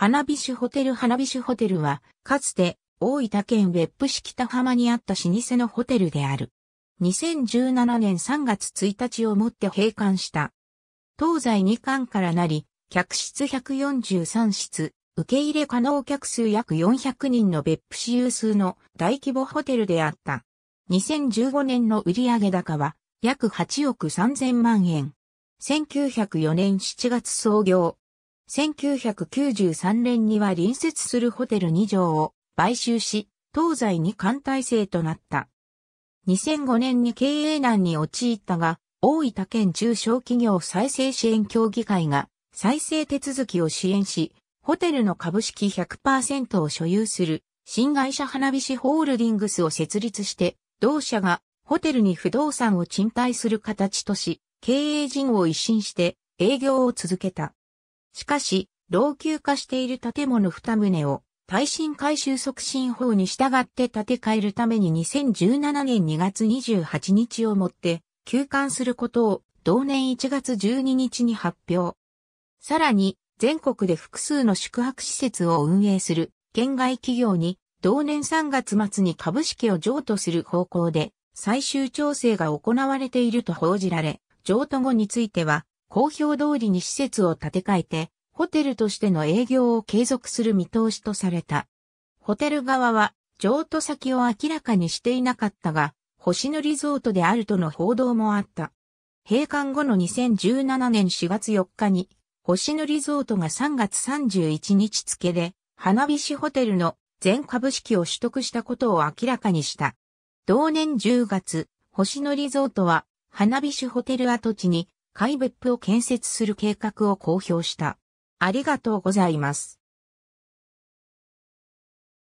花火酒ホテル花火酒ホテルは、かつて大分県別府市北浜にあった老舗のホテルである。2017年3月1日をもって閉館した。東西2館からなり、客室143室、受け入れ可能客数約400人の別府市有数の大規模ホテルであった。2015年の売上高は約8億3000万円。1904年7月創業。1993年には隣接するホテル2畳を買収し、東西に艦隊制となった。2005年に経営難に陥ったが、大分県中小企業再生支援協議会が再生手続きを支援し、ホテルの株式100%を所有する新会社花火師ホールディングスを設立して、同社がホテルに不動産を賃貸する形とし、経営陣を一新して営業を続けた。しかし、老朽化している建物2棟を耐震改修促進法に従って建て替えるために2017年2月28日をもって休館することを同年1月12日に発表。さらに、全国で複数の宿泊施設を運営する県外企業に同年3月末に株式を譲渡する方向で最終調整が行われていると報じられ、譲渡後については公表通りに施設を建て替えて、ホテルとしての営業を継続する見通しとされた。ホテル側は、譲渡先を明らかにしていなかったが、星野リゾートであるとの報道もあった。閉館後の2017年4月4日に、星野リゾートが3月31日付で、花火師ホテルの全株式を取得したことを明らかにした。同年10月、星野リゾートは、花火師ホテル跡地に海別府を建設する計画を公表した。ありがとうございます。